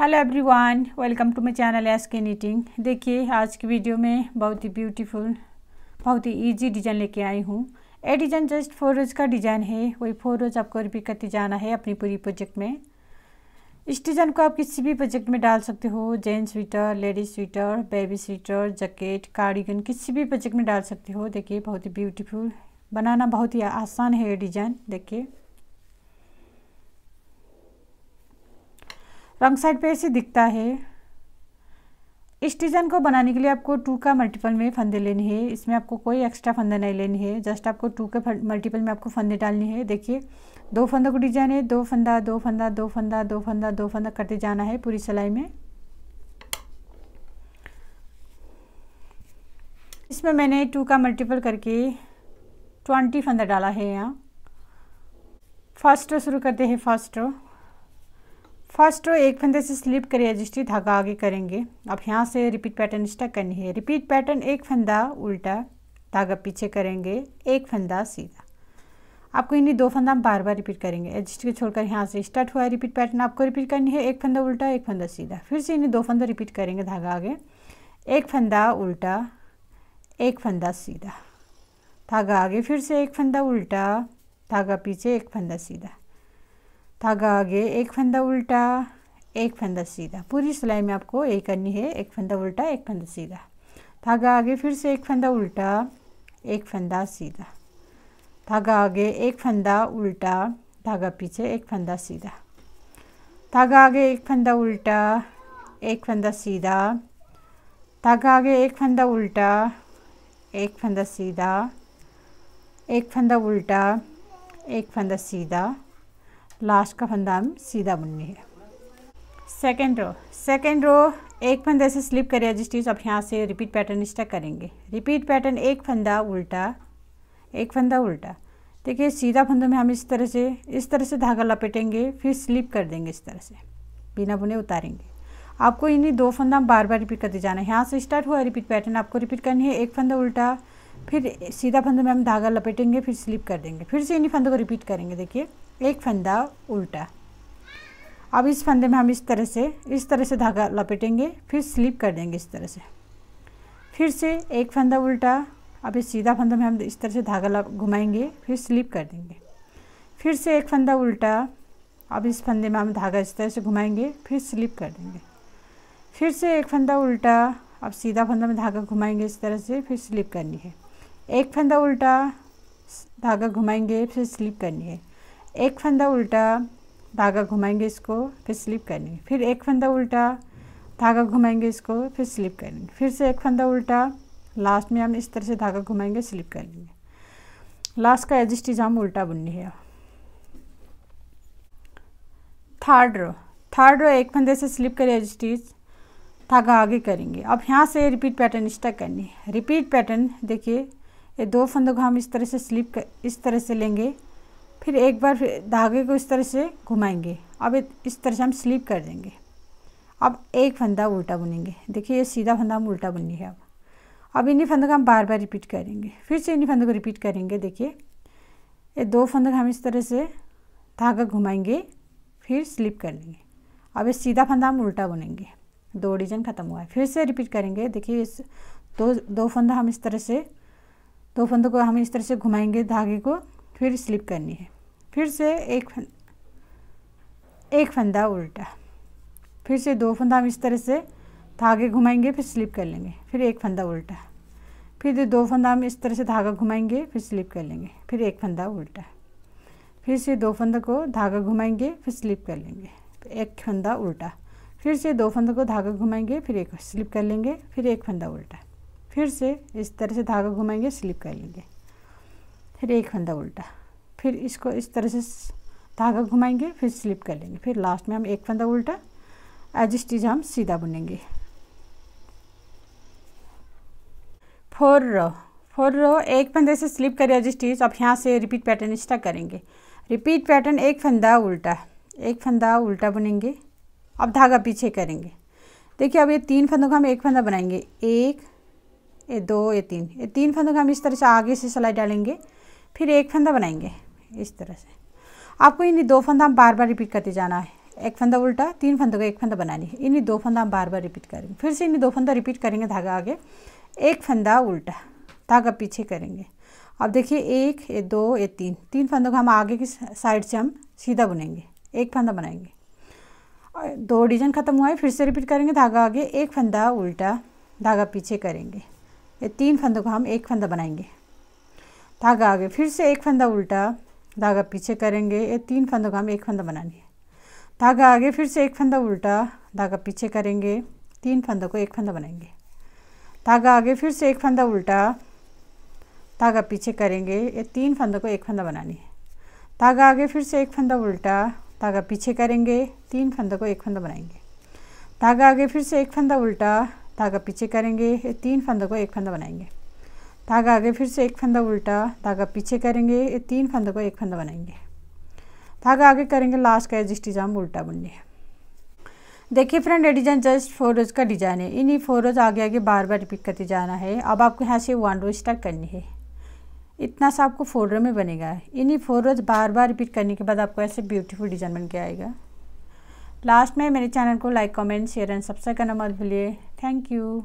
hello everyone welcome to my channel S K knitting देखिए आज की वीडियो में बहुत ही ब्यूटीफुल बहुत ही इजी डिज़ाइन लेके आई हूँ a design just four rows का डिज़ाइन है वही फोर रोज आपको रिपीट करते जाना है अपनी पूरी प्रोजेक्ट में इस डिज़ाइन को आप किसी भी प्रोजेक्ट में डाल सकते हो gents sweater ladies sweater baby sweater jacket cardigan किसी भी प्रोजेक्ट में डाल सकते हो देखिए बहुत ही ब्यूटीफुल बनाना बहुत ही आसान है ये डिज़ाइन देखिए रॉन्ग साइड पे ऐसे दिखता है इस डिज़ाइन को बनाने के लिए आपको टू का मल्टीपल में फंदे लेने हैं इसमें आपको कोई एक्स्ट्रा फंदा नहीं लेनी है जस्ट आपको टू के मल्टीपल में आपको फंदे डालने हैं देखिए दो फंदों को डिजाइन है दो फंदा दो फंदा दो फंदा दो फंदा दो फंदा करते जाना है पूरी सिलाई में इसमें मैंने टू का मल्टीपल करके ट्वेंटी फंदा डाला है यहाँ फर्स्ट शुरू करते हैं फर्स्ट रो फर्स्ट रो एक फंदे से स्लिप करिए जिसकी धागा आगे करेंगे अब यहाँ से रिपीट पैटर्न स्टक करनी है रिपीट पैटर्न एक फंदा उल्टा धागा पीछे करेंगे एक फंदा सीधा आपको इन्हीं दो फंदा हम बार बार रिपीट करेंगे एडजस्ट को छोड़कर यहाँ से स्टार्ट हुआ है रिपीट पैटर्न आपको रिपीट करनी है एक फंदा उल्टा एक फंदा सीधा फिर से इन्हीं दो फंदा रिपीट करेंगे धागा आगे एक फंदा उल्टा एक फंदा सीधा धागा आगे फिर से एक फंदा उल्टा धागा पीछे एक फंदा सीधा धागा आगे एक फंदा उल्टा एक फंदा सीधा पूरी सिलाई में आपको एक करनी है एक फंदा उल्टा एक फंदा सीधा धागा आगे फिर से एक फंदा उल्टा एक फंदा सीधा धागा आगे एक फंदा उल्टा धागा पीछे एक फंदा सीधा धागा आगे एक फंदा उल्टा एक फंदा सीधा धागा आगे एक फंदा उल्टा एक फंदा सीधा एक फंदा उल्टा एक फंदा सीधा लास्ट का फंदा हम सीधा बुननी है सेकेंड रो सेकेंड रो एक फंदा से स्लिप करे जिस चीज़ आप यहाँ से रिपीट पैटर्न स्टक करेंगे रिपीट पैटर्न एक फंदा उल्टा एक फंदा उल्टा देखिए सीधा फंदों में हम इस तरह से इस तरह से धागा लपेटेंगे फिर स्लिप कर देंगे इस तरह से बिना बुने उतारेंगे आपको इन्हीं दो फंदा बार बार रिपीट करते जाना है यहाँ से स्टार्ट हुआ रिपीट पैटर्न आपको रिपीट करनी है एक फंदा उल्टा फिर सीधा फंदे में हम धागा लपेटेंगे फिर स्लिप कर देंगे फिर से इन्हीं फंदों को रिपीट करेंगे देखिए एक फंदा उल्टा अब इस फंदे में हम इस तरह से इस तरह से धागा लपेटेंगे फिर स्लिप कर देंगे इस तरह से फिर से एक फंदा उल्टा अब इस सीधा फंदे में हम इस तरह से धागा घुमाएंगे फिर स्लिप कर देंगे फिर से एक फंदा उल्टा अब इस फंदे में हम धागा इस तरह से घुमाएंगे फिर स्लिप कर देंगे फिर से एक फंदा उल्टा अब सीधा फंदा में धागा घुमाएंगे इस तरह से फिर स्लिप करनी है एक फंदा उल्टा धागा घुमाएंगे फिर स्लिप करनी है एक फंदा उल्टा धागा घुमाएंगे इसको फिर स्लिप करनी है फिर एक फंदा उल्टा धागा घुमाएंगे इसको फिर स्लिप करेंगे फिर से एक फंदा उल्टा लास्ट में हम इस तरह से धागा घुमाएंगे स्लिप कर लेंगे लास्ट का एज हम उल्टा बुननी है थर्ड रो थर्ड रो एक फंदे से स्लिप करें एज धागा आगे करेंगे अब यहाँ से रिपीट पैटर्न स्टक करनी है रिपीट पैटर्न देखिए ये दो फंदों को हम इस तरह से स्लिप कर इस तरह से लेंगे फिर एक बार फिर धागे को इस तरह से घुमाएंगे अब इस तरह से हम स्लिप कर देंगे अब एक फंदा उल्टा बुनेंगे देखिए ये सीधा फंदा हम उल्टा बुनी है अब अब इन्हीं फंदों का हम बार बार रिपीट करेंगे फिर से इन्हीं फंदों को रिपीट करेंगे देखिए ये दो फंदों का हम इस तरह से धागा घुमाएंगे फिर स्लिप कर लेंगे अब ये सीधा फंदा हम उल्टा बुनेंगे दो डिजन ख़त्म हुआ है फिर से रिपीट करेंगे देखिए इस दो दो फंदा हम इस तरह से दो तो फंदों को हम इस तरह से घुमाएंगे धागे को फिर स्लिप करनी है फिर से एक फंदा एक फंदा उल्टा फिर से दो फंदा हम इस तरह से धागे घुमाएंगे फिर स्लिप कर लेंगे फिर एक फंदा उल्टा फिर दो फंदा हम इस तरह से धागा घुमाएंगे फिर स्लिप कर लेंगे फिर एक फंदा उल्टा फिर से दो फंदों को धागा घुमाएंगे फिर स्लिप कर लेंगे एक फंदा उल्टा फिर से दो फंदों को धागा घुमाएंगे फिर एक स्लिप कर लेंगे फिर एक फंदा उल्टा फिर से इस तरह से धागा घुमाएंगे स्लिप कर लेंगे फिर एक फंदा उल्टा फिर इसको इस तरह से धागा घुमाएंगे फिर स्लिप कर लेंगे फिर लास्ट में हम एक फंदा उल्टा एज स्टिच हम सीधा बुनेंगे फोर रो फोर रो एक फंदे से स्लिप करें एज स्टिच अब यहाँ से रिपीट पैटर्न स्टा करेंगे रिपीट पैटर्न एक फंदा उल्टा एक फंदा उल्टा बुनेंगे अब धागा पीछे करेंगे देखिए अब ये तीन फंदों का हम एक फंदा बनाएंगे एक ये दो ये तीन ये तीन फंदों को हम इस तरह से आगे से सिलाई डालेंगे फिर एक फंदा बनाएंगे इस तरह से आपको इन्हीं दो फंदा हम बार बार रिपीट करते जाना है एक फंदा उल्टा तीन फंदों का एक फंदा बनानी है इन्हीं दो फंदा हम बार बार रिपीट करेंगे फिर से इन्हीं दो फंदा रिपीट करेंगे धागा आगे एक फंदा उल्टा धागा पीछे करेंगे अब देखिए एक ये दो ये तीन तीन फंदों को हम आगे की साइड से हम सीधा बुनेंगे एक फंदा बनाएंगे दो डिजाइन ख़त्म हुआ है फिर से रिपीट करेंगे धागा आगे एक फंदा उल्टा धागा पीछे करेंगे ये तीन फंदों को हम एक फंदा बनाएंगे धागा आगे फिर से एक फंदा उल्टा धागा पीछे करेंगे ये तीन फंदों को हम एक फंदा बनानी है धागा आगे फिर से एक फंदा उल्टा धागा पीछे करेंगे तीन फंदों को एक फंदा बनाएंगे धागा आगे फिर से एक फंदा उल्टा धागा पीछे करेंगे ये तीन फंदों को एक फंदा बनानी है धागा आगे फिर से एक फंदा उल्टा धागा पीछे करेंगे तीन फंदों को एक फंदा बनाएंगे धागा आगे फिर से एक फंदा उल्टा धागा पीछे करेंगे तीन फंदों को एक फंदा बनाएंगे धागा आगे फिर से एक फंदा उल्टा धागा पीछे करेंगे तीन फंदों को एक फंदा बनाएंगे धागा आगे करेंगे लास्ट का जिस डिज़ाइन उल्टा बुनने देखिए फ्रेंड ये डिजाइन जस्ट फोर रोज का डिजाइन है इन्हीं फोर रोज आगे आगे बार बार रिपीट करते जाना है अब आपको यहाँ से वन रो स्टार्ट करनी है इतना सा आपको फोर रो में बनेगा इन्हीं फोर रोज बार बार रिपीट करने के बाद आपको ऐसे ब्यूटीफुल डिजाइन बन के आएगा लास्ट में मेरे चैनल को like comment share and subscribe करना मत भूलिए थैंक यू